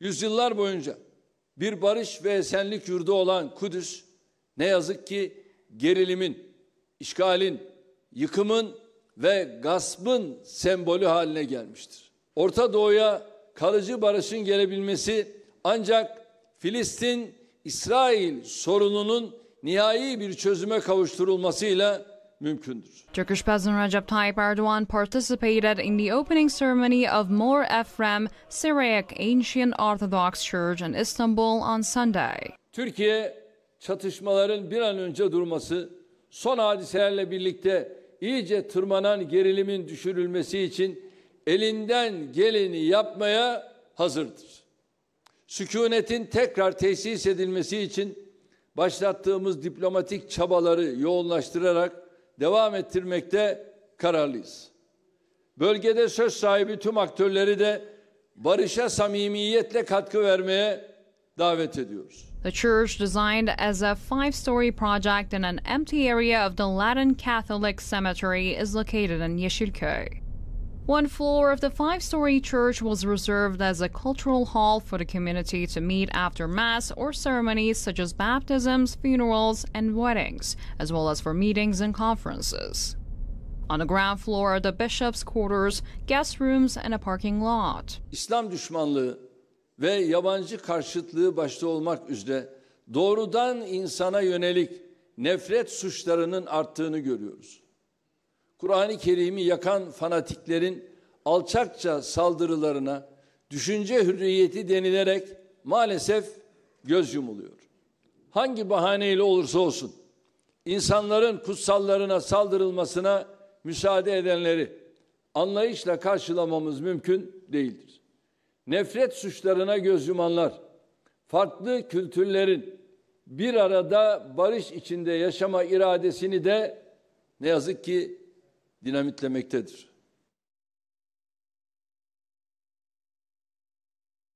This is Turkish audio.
Yüzyıllar boyunca bir barış ve esenlik yurdu olan Kudüs ne yazık ki gerilimin, işgalin, yıkımın ve gaspın sembolü haline gelmiştir. Orta Doğu'ya kalıcı barışın gelebilmesi ancak Filistin İsrail sorununun nihai bir çözüme kavuşturulmasıyla mümkündür. Turkish President Recep Tayyip Erdogan participated in the opening ceremony of Mor Ephraim Syriac Ancient Orthodox Church in Istanbul on Sunday. Türkiye çatışmaların bir an önce durması, son hadiselerle birlikte iyice tırmanan gerilimin düşürülmesi için elinden geleni yapmaya hazırdır. Sükunetin tekrar tesis edilmesi için başlattığımız diplomatik çabaları yoğunlaştırarak devam ettirmekte kararlıyız. Bölgede söz sahibi tüm aktörleri de barışa samimiyetle katkı vermeye davet ediyoruz. The church, designed as a five story project in an empty area of the Latin Catholic Cemetery, is located in Yeşilköy. One floor of the five story church was reserved as a cultural hall for the community to meet after Mass or ceremonies such as baptisms, funerals, and weddings, as well as for meetings and conferences. On the ground floor are the bishop's quarters, guest rooms, and a parking lot. İslam düşmanlığı ve yabancı karşıtlığı başta olmak üzere doğrudan insana yönelik nefret suçlarının arttığını görüyoruz. Kur'an-ı Kerim'i yakan fanatiklerin alçakça saldırılarına düşünce hürriyeti denilerek maalesef göz yumuluyor. Hangi bahaneyle olursa olsun insanların kutsallarına saldırılmasına müsaade edenleri anlayışla karşılamamız mümkün değildir. Nefret suçlarına göz yumanlar, farklı kültürlerin bir arada barış içinde yaşama iradesini de ne yazık ki dinamitlemektedir.